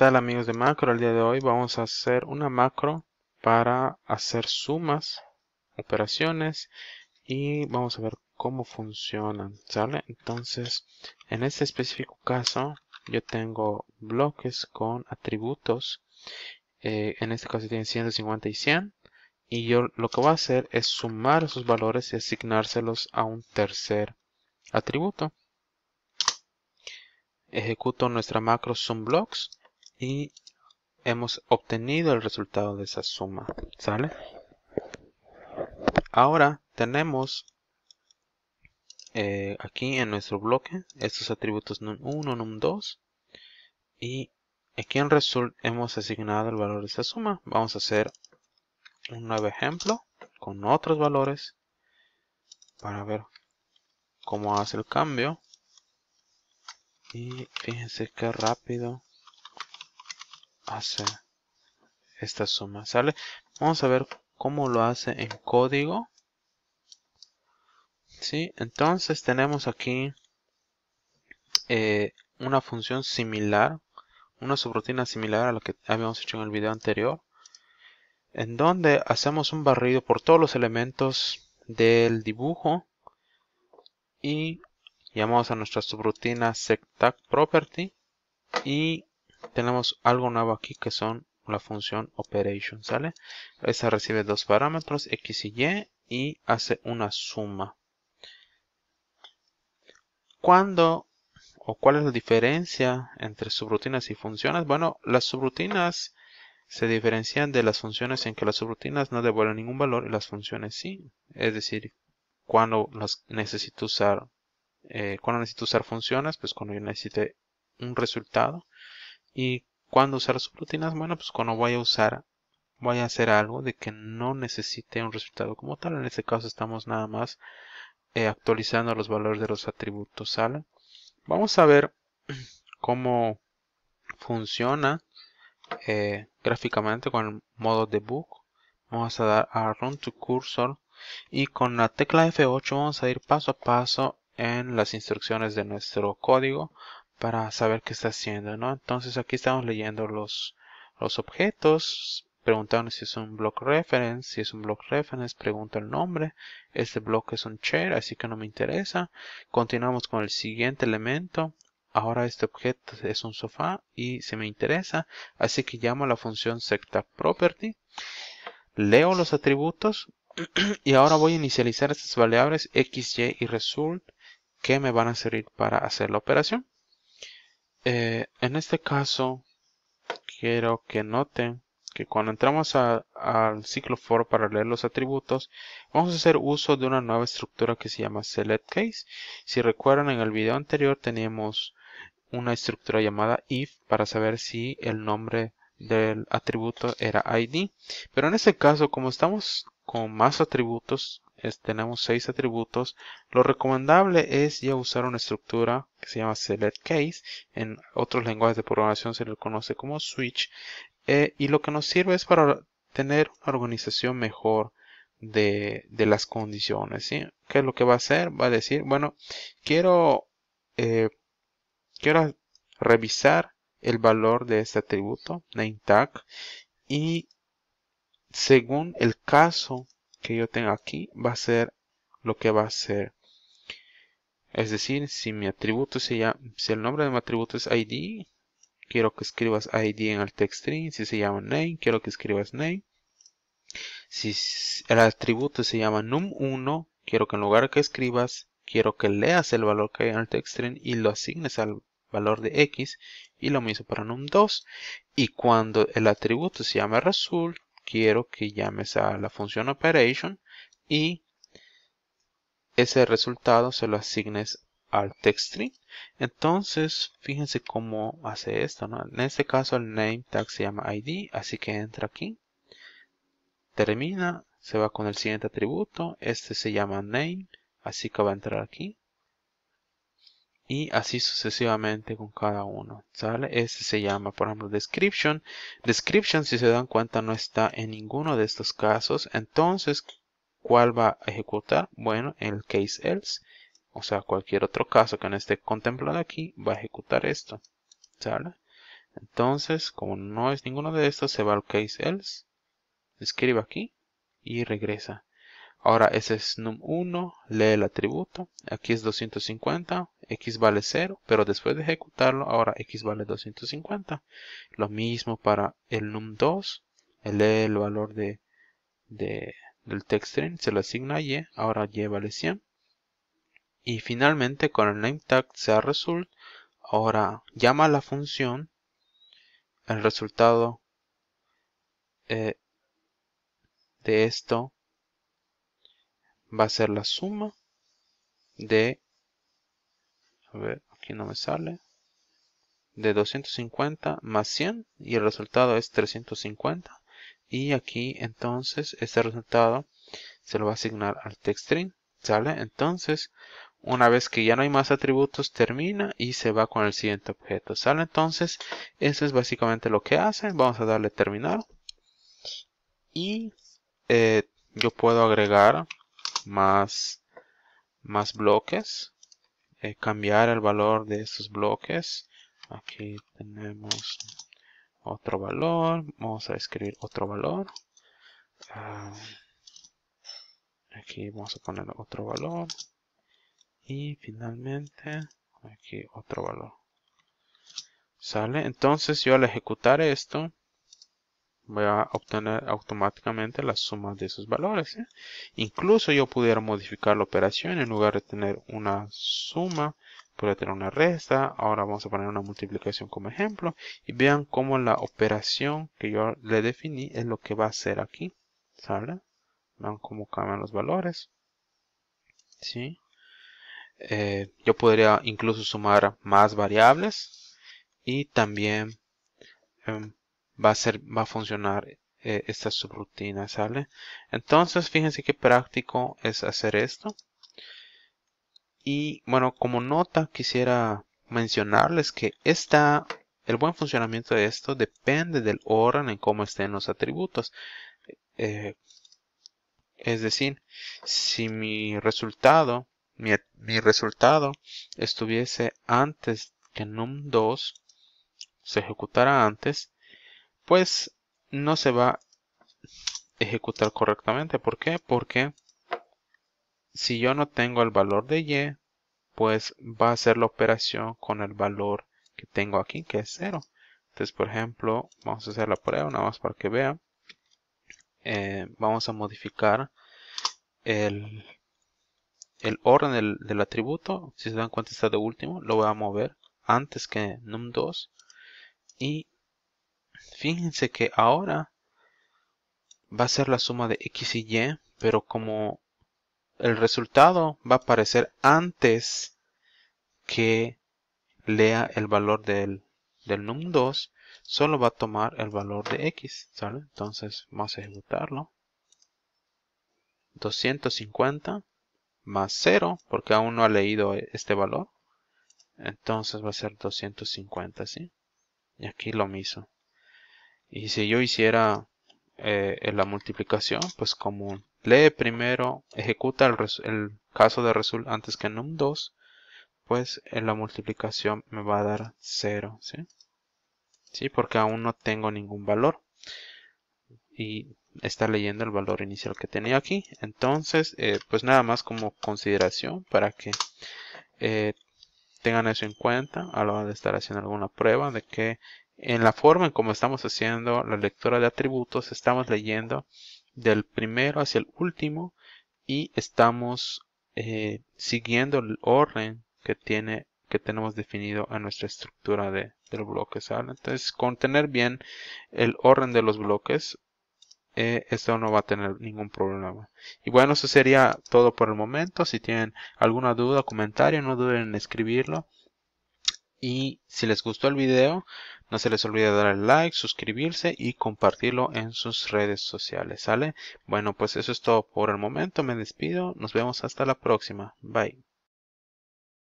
tal amigos de macro? El día de hoy vamos a hacer una macro para hacer sumas, operaciones y vamos a ver cómo funcionan, ¿sale? Entonces, en este específico caso yo tengo bloques con atributos, eh, en este caso tienen 150 y 100 y yo lo que voy a hacer es sumar esos valores y asignárselos a un tercer atributo ejecuto nuestra macro sumblocks y hemos obtenido el resultado de esa suma. ¿Sale? Ahora tenemos eh, aquí en nuestro bloque estos atributos num1, num2 y aquí en result hemos asignado el valor de esa suma. Vamos a hacer un nuevo ejemplo con otros valores para ver cómo hace el cambio. Y fíjense qué rápido hace esta suma. ¿Sale? Vamos a ver cómo lo hace en código. ¿Sí? Entonces tenemos aquí eh, una función similar, una subrutina similar a la que habíamos hecho en el video anterior, en donde hacemos un barrido por todos los elementos del dibujo y llamamos a nuestra subrutina setTagProperty property y tenemos algo nuevo aquí que son la función operation, ¿sale? Esa recibe dos parámetros, x y y, y hace una suma. ¿Cuándo o cuál es la diferencia entre subrutinas y funciones? Bueno, las subrutinas se diferencian de las funciones en que las subrutinas no devuelven ningún valor y las funciones sí. Es decir, cuando las necesito usar, eh, cuando necesito usar funciones, pues cuando yo necesite un resultado y cuando usar las rutinas, bueno, pues cuando voy a usar, voy a hacer algo de que no necesite un resultado como tal. En este caso estamos nada más eh, actualizando los valores de los atributos Vamos a ver cómo funciona eh, gráficamente con el modo debug. Vamos a dar a Run to Cursor y con la tecla F8 vamos a ir paso a paso en las instrucciones de nuestro código para saber qué está haciendo, ¿no? Entonces aquí estamos leyendo los, los objetos, preguntaron si es un block reference, si es un block reference, pregunto el nombre, este block es un chair, así que no me interesa. Continuamos con el siguiente elemento, ahora este objeto es un sofá y se me interesa, así que llamo a la función secta property, leo los atributos y ahora voy a inicializar estas variables x, y y result que me van a servir para hacer la operación. Eh, en este caso, quiero que noten que cuando entramos al ciclo for para leer los atributos, vamos a hacer uso de una nueva estructura que se llama select case. Si recuerdan, en el video anterior teníamos una estructura llamada if para saber si el nombre del atributo era id. Pero en este caso, como estamos con más atributos, tenemos seis atributos. Lo recomendable es ya usar una estructura que se llama select case. En otros lenguajes de programación se le conoce como switch. Eh, y lo que nos sirve es para tener una organización mejor de, las condiciones. ¿sí? ¿Qué es lo que va a hacer? Va a decir, bueno, quiero, eh, quiero revisar el valor de este atributo, name tag, y según el caso que yo tenga aquí va a ser lo que va a ser. Es decir, si mi atributo se llama, si el nombre de mi atributo es ID, quiero que escribas ID en el text string. Si se llama name, quiero que escribas name. Si el atributo se llama num1, quiero que en lugar que escribas, quiero que leas el valor que hay en el text string y lo asignes al valor de x. Y lo mismo para num2. Y cuando el atributo se llama result, quiero que llames a la función operation y ese resultado se lo asignes al text Entonces, fíjense cómo hace esto, En este caso el name tag se llama id, así que entra aquí, termina, se va con el siguiente atributo, este se llama name, así que va a entrar aquí y así sucesivamente con cada uno. ¿Sale? Este se llama, por ejemplo, description. Description, si se dan cuenta, no está en ninguno de estos casos. Entonces, ¿cuál va a ejecutar? Bueno, el case else. O sea, cualquier otro caso que no esté contemplado aquí va a ejecutar esto. ¿Sale? Entonces, como no es ninguno de estos, se va al case else. Escribe aquí y regresa. Ahora ese es num1, lee el atributo, aquí es 250, x vale 0, pero después de ejecutarlo, ahora x vale 250. Lo mismo para el num2, lee el valor de, de del string se lo asigna a y, ahora y vale 100. Y finalmente con el name tag sea result, ahora llama a la función, el resultado eh, de esto va a ser la suma de a ver, aquí no me sale. De 250 más 100 y el resultado es 350. Y aquí entonces este resultado se lo va a asignar al text string ¿Sale? Entonces, una vez que ya no hay más atributos, termina y se va con el siguiente objeto. ¿Sale? Entonces, eso es básicamente lo que hace. Vamos a darle terminar. Y eh, yo puedo agregar más, más bloques. Eh, cambiar el valor de estos bloques. Aquí tenemos otro valor. Vamos a escribir otro valor. Ah, aquí vamos a poner otro valor. Y finalmente aquí otro valor. ¿Sale? Entonces yo al ejecutar esto, voy a obtener automáticamente la suma de esos valores. ¿eh? Incluso yo pudiera modificar la operación en lugar de tener una suma, pudiera tener una resta. Ahora vamos a poner una multiplicación como ejemplo y vean cómo la operación que yo le definí es lo que va a hacer aquí. ¿Sale? Vean cómo cambian los valores. ¿Sí? Eh, yo podría incluso sumar más variables y también em, va a ser, va a funcionar eh, esta subrutina, ¿sale? Entonces, fíjense qué práctico es hacer esto. Y bueno, como nota quisiera mencionarles que esta, el buen funcionamiento de esto depende del orden en cómo estén los atributos. Eh, es decir, si mi resultado, mi, mi resultado estuviese antes que num2, se ejecutara antes, pues no se va a ejecutar correctamente. ¿Por qué? Porque si yo no tengo el valor de y, pues va a hacer la operación con el valor que tengo aquí, que es 0. Entonces, por ejemplo, vamos a hacer la prueba, nada más para que vean. Eh, vamos a modificar el, orden del, del, atributo. Si se dan cuenta está de último, lo voy a mover antes que num2. Y fíjense que ahora va a ser la suma de x y y, pero como el resultado va a aparecer antes que lea el valor del, del num2, solo va a tomar el valor de x, Entonces vamos a ejecutarlo. 250 más 0, porque aún no ha leído este valor. Entonces va a ser 250, ¿sí? Y aquí lo mismo. Y si yo hiciera eh, en la multiplicación, pues como lee primero, ejecuta el, caso de result antes que num2, pues en la multiplicación me va a dar 0, ¿sí? Porque aún no tengo ningún valor. Y está leyendo el valor inicial que tenía aquí. Entonces, eh, pues nada más como consideración para que eh, tengan eso en cuenta a la hora de estar haciendo alguna prueba de que en la forma en como estamos haciendo la lectura de atributos, estamos leyendo del primero hacia el último y estamos eh, siguiendo el orden que tiene que tenemos definido en nuestra estructura de, del bloque. Entonces, con tener bien el orden de los bloques, eh, esto no va a tener ningún problema. Y bueno, eso sería todo por el momento. Si tienen alguna duda, o comentario, no duden en escribirlo. Y si les gustó el video, no se les olvide dar like, suscribirse y compartirlo en sus redes sociales, ¿sale? Bueno, pues eso es todo por el momento, me despido, nos vemos hasta la próxima, bye.